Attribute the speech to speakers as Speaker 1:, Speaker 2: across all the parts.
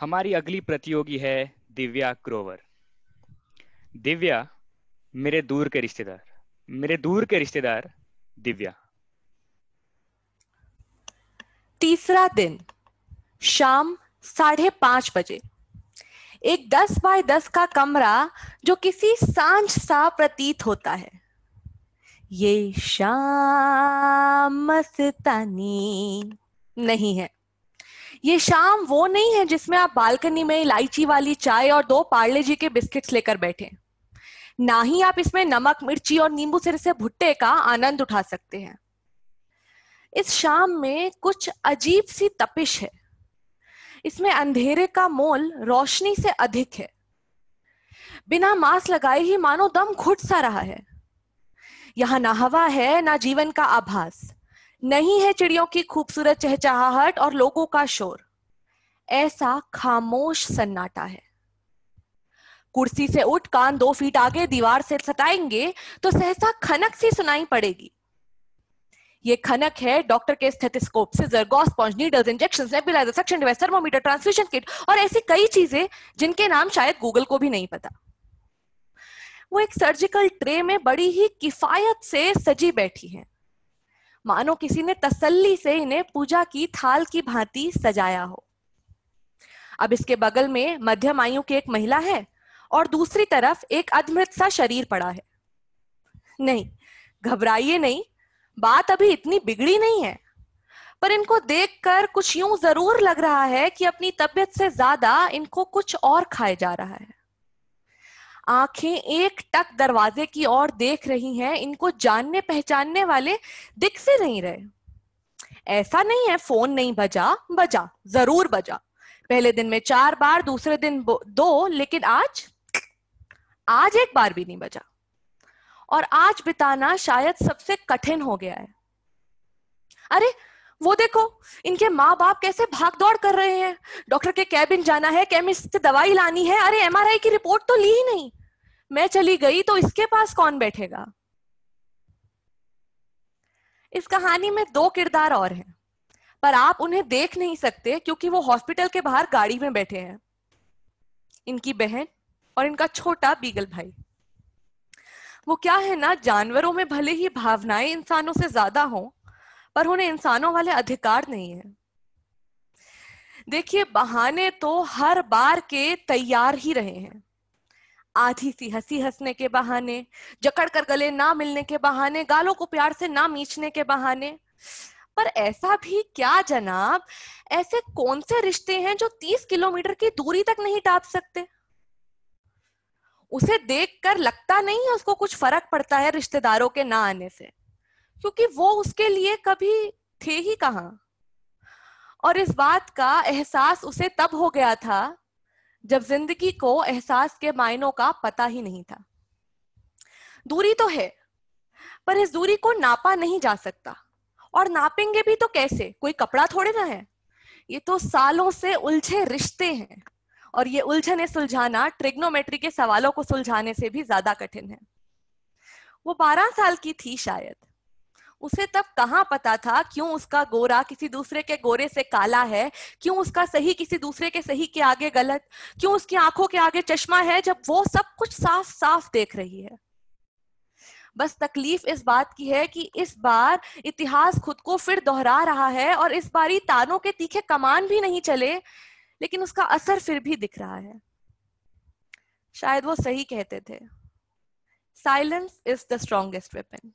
Speaker 1: हमारी अगली प्रतियोगी है दिव्या क्रोवर दिव्या मेरे दूर के रिश्तेदार मेरे दूर के रिश्तेदार दिव्या तीसरा दिन शाम साढ़े पांच बजे एक दस बाय दस का कमरा जो किसी सांझ सा प्रतीत होता है ये शाम मस्तानी नहीं है ये शाम वो नहीं है जिसमें आप बालकनी में इलायची वाली चाय और दो पार्ले जी के बिस्किट्स लेकर बैठे ना ही आप इसमें नमक मिर्ची और नींबू सिर से भुट्टे का आनंद उठा सकते हैं इस शाम में कुछ अजीब सी तपिश है इसमें अंधेरे का मोल रोशनी से अधिक है बिना मास्क लगाए ही मानो दम घुट सा रहा है यहां ना हवा है ना जीवन का आभास नहीं है चिड़ियों की खूबसूरत चहचहाहट और लोगों का शोर ऐसा खामोश सन्नाटा है कुर्सी से उठ कान दो फीट आगे दीवार से सटाएंगे तो सहसा खनक सी सुनाई पड़ेगी ये खनक है डॉक्टर के स्थेटिस्कोप से gauze pouch needles injection suction device thermometer transmission kit और ऐसी कई चीजें जिनके नाम शायद गूगल को भी नहीं पता वो एक सर्जिकल ट्रे में बड़ी ही किफायत से सजी बैठी हैं मानो किसी ने तसल्ली से इन्हें पूजा की थाल की भांति सजाया हो अब इसके बगल में मध्यम आयु की एक महिला है और दूसरी तरफ एक अधमृत सा शरीर पड़ा है नहीं घबराइए नहीं बात अभी इतनी बिगड़ी नहीं है पर इनको देखकर कुछ यूं जरूर लग रहा है कि अपनी तबियत से ज्यादा इनको कुछ और खाए जा रहा है आंखें एक टक दरवाजे की ओर देख रही हैं इनको जानने पहचानने वाले दिख से नहीं रहे ऐसा नहीं है फोन नहीं बजा बजा जरूर बजा पहले दिन में चार बार दूसरे दिन दो लेकिन आज आज एक बार भी नहीं बजा और आज बिताना शायद सबसे कठिन हो गया है अरे वो देखो इनके माँ बाप कैसे भाग दौड़ कर रहे हैं डॉक्टर के कैबिन जाना है केमिस्ट से दवाई लानी है अरे एमआरआई की रिपोर्ट तो ली ही नहीं मैं चली गई तो इसके पास कौन बैठेगा इस कहानी में दो किरदार और हैं पर आप उन्हें देख नहीं सकते क्योंकि वो हॉस्पिटल के बाहर गाड़ी में बैठे हैं इनकी बहन और इनका छोटा बीगल भाई वो क्या है ना जानवरों में भले ही भावनाएं इंसानों से ज्यादा हो पर उन्हें इंसानों वाले अधिकार नहीं है देखिए बहाने तो हर बार के तैयार ही रहे हैं आधी सी हंसी हंसने के बहाने जकड़ कर गले ना मिलने के बहाने गालों को प्यार से ना मीचने के बहाने पर ऐसा भी क्या जनाब ऐसे कौन से रिश्ते हैं जो तीस किलोमीटर की दूरी तक नहीं टाप सकते उसे देखकर लगता नहीं है उसको कुछ फर्क पड़ता है रिश्तेदारों के ना आने से क्योंकि वो उसके लिए कभी थे ही कहा और इस बात का एहसास उसे तब हो गया था जब जिंदगी को एहसास के मायनों का पता ही नहीं था दूरी तो है पर इस दूरी को नापा नहीं जा सकता और नापेंगे भी तो कैसे कोई कपड़ा थोड़े ना है ये तो सालों से उलझे रिश्ते हैं और ये उलझने सुलझाना ट्रिग्नोमेट्री के सवालों को सुलझाने से भी ज्यादा कठिन है वो बारह साल की थी शायद उसे तब कहाँ पता था क्यों उसका गोरा किसी दूसरे के गोरे से काला है क्यों उसका सही किसी दूसरे के सही के आगे गलत क्यों उसकी आंखों के आगे चश्मा है जब वो सब कुछ साफ साफ देख रही है बस तकलीफ इस बात की है कि इस बार इतिहास खुद को फिर दोहरा रहा है और इस बारी तानों के तीखे कमान भी नहीं चले लेकिन उसका असर फिर भी दिख रहा है शायद वो सही कहते थे silence is the strongest weapon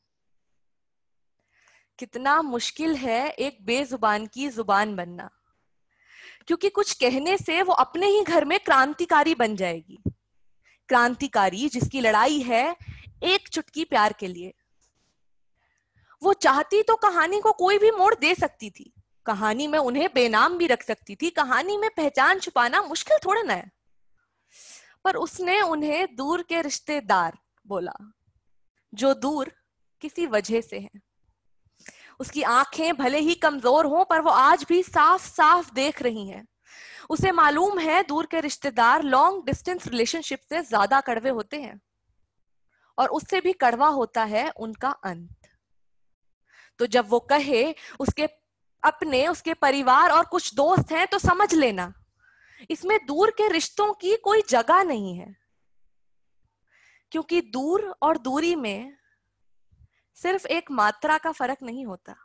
Speaker 1: कितना मुश्किल है एक बेजुबान की जुबान बनना क्योंकि कुछ कहने से वो अपने ही घर में क्रांतिकारी बन जाएगी क्रांतिकारी जिसकी लड़ाई है एक चुटकी प्यार के लिए वो चाहती तो कहानी को कोई भी मोड़ दे सकती थी कहानी में उन्हें बेनाम भी रख सकती थी कहानी में पहचान छुपाना मुश्किल थोड़ा ना है पर उसने उन्हें दूर के रिश्तेदार बोला जो दूर किसी वजह से है उसकी आंखें भले ही कमजोर हों पर वो आज भी साफ साफ देख रही हैं उसे मालूम है दूर के रिश्तेदार लॉन्ग डिस्टेंस रिलेशनशिप से ज्यादा कड़वे होते हैं और उससे भी कड़वा होता है उनका अंत तो जब वो कहे उसके अपने उसके परिवार और कुछ दोस्त हैं तो समझ लेना इसमें दूर के रिश्तों की कोई जगह नहीं है क्योंकि दूर और दूरी में सिर्फ एक मात्रा का फर्क नहीं होता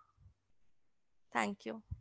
Speaker 1: थैंक यू